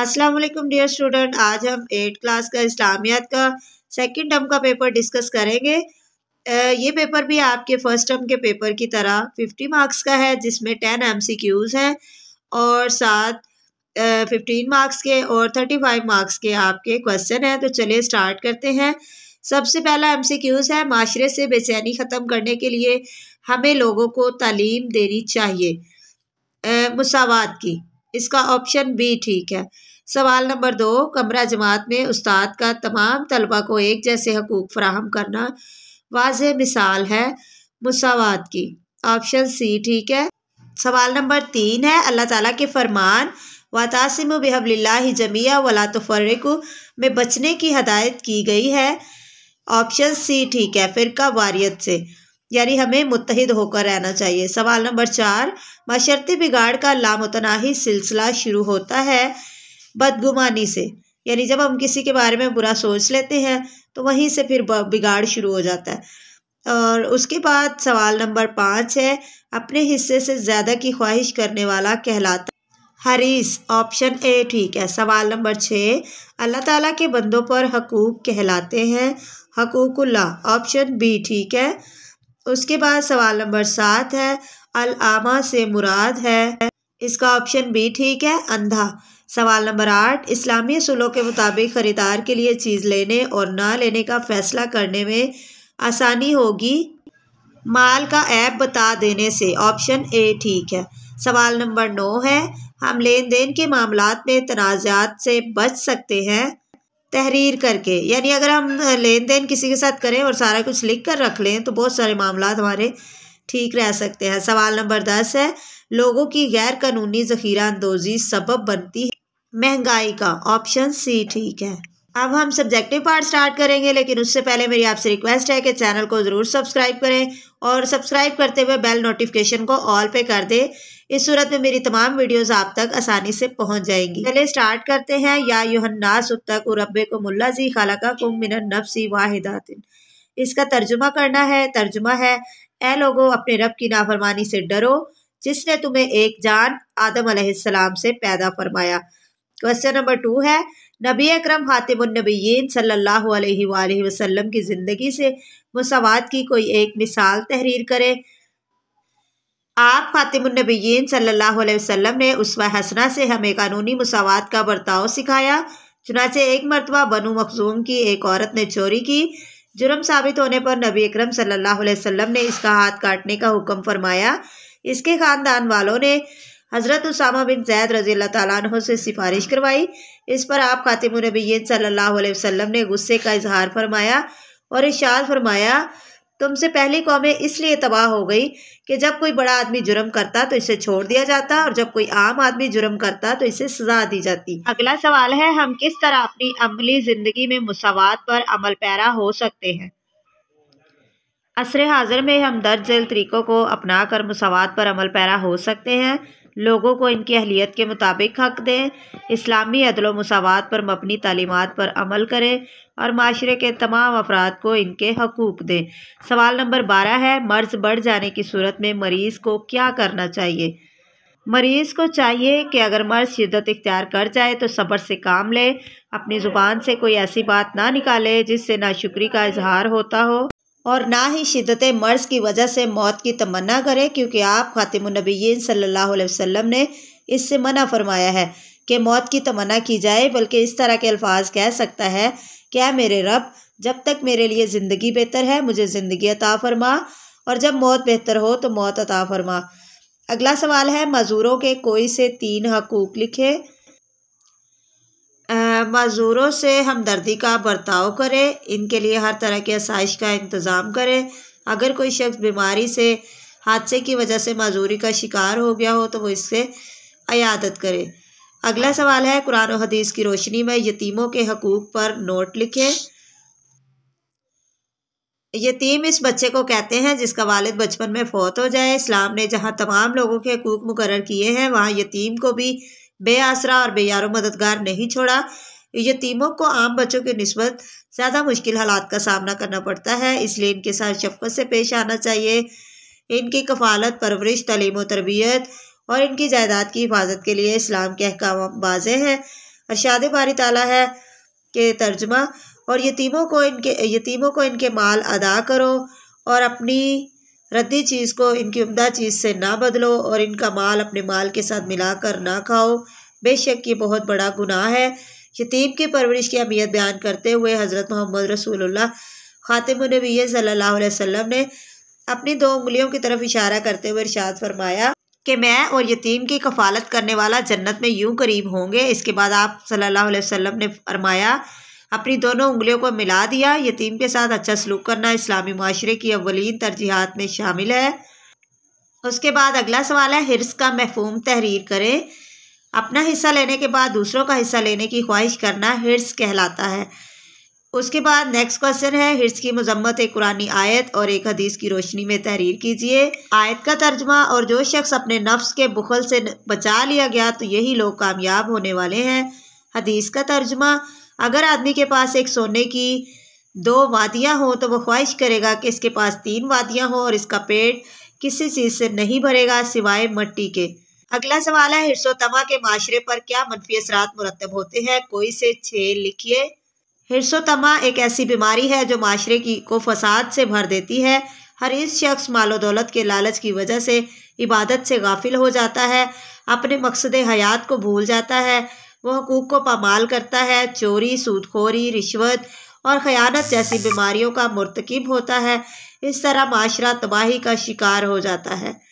अस्सलाम वालेकुम dear student आज हम एट क्लास का इस्लामियात का सेकंड टर्म का पेपर डिस्कस करेंगे ये पेपर भी आपके फर्स्ट टर्म के पेपर की तरह फिफ्टी मार्क्स का है जिसमें टेन क्यूज़ हैं और साथ फिफ्टीन मार्क्स के और थर्टी फाइव मार्क्स के आपके क्वेश्चन हैं तो चलिए स्टार्ट करते हैं सबसे पहला क्यूज़ है माशरे से बेचैनी ख़त्म करने के लिए हमें लोगों को तालीम देनी चाहिए मुसावात की इसका ऑप्शन बी ठीक है सवाल नंबर दो कमरा जमात में उस्ताद का तमाम तलबा को एक जैसे हकूक़ फ्राहम करना वाज मिसाल है मसावत की ऑप्शन सी ठीक है सवाल नंबर तीन है अल्लाह ताला के फरमान व व बहबल्ला जमिया वला तफरक में बचने की हदायत की गई है ऑप्शन सी ठीक है फिर का वारियत से यानी हमें मुतहद होकर रहना चाहिए सवाल नंबर चार माशरती बिगाड़ का लामतनाही सिलसिला शुरू होता है बदगुमानी से यानी जब हम किसी के बारे में बुरा सोच लेते हैं तो वहीं से फिर बिगाड़ शुरू हो जाता है और उसके बाद सवाल नंबर पाँच है अपने हिस्से से ज़्यादा की ख्वाहिश करने वाला कहलाता हरीस ऑप्शन ए ठीक है सवाल नंबर छः अल्लाह ताला के बंदों पर हकूक़ कहलाते हैं हकूकुल्ला ऑप्शन बी ठीक है उसके बाद सवाल नंबर सात है अलामा से मुराद है इसका ऑप्शन बी ठीक है अंधा सवाल नंबर आठ इस्लामी असूलों के मुताबिक ख़रीदार के लिए चीज़ लेने और ना लेने का फ़ैसला करने में आसानी होगी माल का ऐप बता देने से ऑप्शन ए ठीक है सवाल नंबर नौ है हम लेन देन के मामला में तनाज़ात से बच सकते हैं तहरीर करके यानी अगर हम लेन देन किसी के साथ करें और सारा कुछ लिख कर रख लें तो बहुत सारे मामला हमारे ठीक रह सकते हैं सवाल नंबर दस है लोगों की गैर कानूनी जखीरा अंदोजी सबब बनती है महंगाई का ऑप्शन सी ठीक है अब हम सब्जेक्टिव पार्ट स्टार्ट करेंगे लेकिन उससे पहले मेरी आपसे रिक्वेस्ट है कि चैनल को ज़रूर सब्सक्राइब करें और सब्सक्राइब करते हुए बेल नोटिफिकेशन को ऑल पे कर दें इस सूरत में मेरी तमाम वीडियोस आप तक आसानी से पहुंच जाएंगी पहले स्टार्ट करते हैं या योहन्नास तक रब्बे को मुल्ला जी खाला का कुम नफसी वाहिदात इसका तर्जुमा करना है तर्जुमा है ए लोगो अपने रब की नाफरमानी से डरो जिसने तुम्हें एक जान आदम से पैदा फरमाया क्वेश्चन नंबर टू है नबी अकरम ख़ातिमनबीन सल्लल्लाहु अलैहि वसल्लम की ज़िंदगी से मसावत की कोई एक मिसाल तहरीर करें आप ख़ातिमनबीन सल्लल्लाहु अलैहि ने उस हसना से हमें कानूनी मसावत का बर्ताव सिखाया चुनाचे एक मरतबा बनु मखजूम की एक औरत ने चोरी की जुर्म साबित होने पर नबी अक्रम सल्लल्लाहु ने इसका हाथ काटने का हुक्म फरमाया इसके ख़ानदान वालों ने हज़रत उसामा बिन जैद रज़ी तु से सिफारिश करवाई इस पर आप ख़ातिमनबीन सल्ला वसम ने गुस्से का इजहार फरमाया और इशाद फरमाया तुमसे पहली कौमें इसलिए तबाह हो गई कि जब कोई बड़ा आदमी जुर्म करता तो इसे छोड़ दिया जाता और जब कोई आम आदमी जुर्म करता तो इसे सजा दी जाती अगला सवाल है हम किस तरह अपनी अमली जिंदगी में मसावत पर अमल पैरा हो सकते हैं असर हाजिर में हम दर्ज जल तरीक़ों को अपना कर मसावत पर अमल पैरा हो सकते हैं लोगों को इनकी अहलियत के मुताबिक हक दें इस्लामी अदल मसावत पर मबनी तलीमत पर अमल करें और माशरे के तमाम अफराद को इनके हकूक़ दें सवाल नंबर बारह है मर्ज़ बढ़ जाने की सूरत में मरीज़ को क्या करना चाहिए मरीज़ को चाहिए कि अगर मर्ज़ शिदत इख्तियार कर जाए तो सब्र से काम ले अपनी ज़ुबान से कोई ऐसी बात ना निकाले जिससे नाशुक्री का इजहार होता हो और ना ही शिदत मर्ज़ की वजह से मौत की तमन्ना करें क्योंकि आप ख़ातिमनबीन सल्ला वसम ने इससे मना फरमाया है कि मौत की तमन्ना की जाए बल्कि इस तरह के अल्फाज कह सकता है क्या मेरे रब जब तक मेरे लिए ज़िंदगी बेहतर है मुझे ज़िंदगी अता फरमा और जब मौत बेहतर हो तो मौत अता फरमा अगला सवाल है मज़ूरों के कोई से तीन हकूक़ लिखे मज़ूरों से हमदर्दी का बर्ताव करें इनके लिए हर तरह के आसाइश का इंतज़ाम करें अगर कोई शख्स बीमारी से हादसे की वजह से मज़ूरी का शिकार हो गया हो तो वो इससे अयादत करे अगला सवाल है कुरान हदीस की रोशनी में यतीमों के हकूक़ पर नोट लिखें यतीम इस बच्चे को कहते हैं जिसका वालिद बचपन में फौत हो जाए इस्लाम ने जहाँ तमाम लोगों के हकूक़ मुकर किए हैं वहाँ यतीम को भी बेआसरा और बेयारो मददगार नहीं छोड़ा यतीमों को आम बच्चों के नस्बत ज़्यादा मुश्किल हालात का सामना करना पड़ता है इसलिए इनके साथ शफकत से पेश आना चाहिए इनकी कफालत परवरिश तलीम तरबियत और इनकी जायदाद की हिफाजत के लिए इस्लाम के अहकाम वाजे हैं अरशाद बारी ताला है के तर्जमा और यतीमों को इनके यतीमों को इनके माल अदा करो और अपनी रद्दी चीज़ को इनकी उम्दा चीज़ से ना बदलो और इनका माल अपने माल के साथ मिलाकर ना खाओ बेशक ये बहुत बड़ा गुनाह है यतीम की परवरिश की अहमियत बयान करते हुए हज़रत मोहम्मद रसूलुल्लाह ख़ातिम नबी सल्लल्लाहु अलैहि वसल्लम ने अपनी दो उंगलियों की तरफ इशारा करते हुए इरशाद फरमाया कि मैं और यतीम की कफालत करने वाला जन्नत में यूं करीब होंगे इसके बाद आप सल्लल्लाहु अलैहि वसल्लम ने फरमाया अपनी दोनों उंगलियों को मिला दिया यतीम के साथ अच्छा सलूक करना इस्लामी माशरे की अवलिन तरजीहत में शामिल है उसके बाद अगला सवाल है हिरस का महफूम तहरीर करें अपना हिस्सा लेने के बाद दूसरों का हिस्सा लेने की ख्वाहिश करना हिर्स कहलाता है उसके बाद नेक्स्ट क्वेश्चन है हिर्स की मजम्मत एक कुरानी आयत और एक हदीस की रोशनी में तहरीर कीजिए आयत का तर्जमा और जो शख्स अपने नफ्स के बुखल से बचा लिया गया तो यही लोग कामयाब होने वाले हैं हदीस का तर्जमा अगर आदमी के पास एक सोने की दो वादियाँ हों तो वह ख्वाहिश करेगा कि इसके पास तीन वादियाँ हों और इसका पेट किसी चीज़ से नहीं भरेगा सिवाय मट्टी के अगला सवाल है हिरसोतवा के माशरे पर क्या मनफी असरा मुरतब होते हैं कोई से छे लिखिए हिरसोतमा एक ऐसी बीमारी है जो माशरे की को फसाद से भर देती है हर इस शख्स मालो दौलत के लालच की वजह से इबादत से गाफिल हो जाता है अपने मकसद हयात को भूल जाता है वह हकूक़ को पामाल करता है चोरी सूदखोरी रिश्वत और ख़यानत जैसी बीमारियों का मरतकब होता है इस तरह माशरा तबाही का शिकार हो जाता है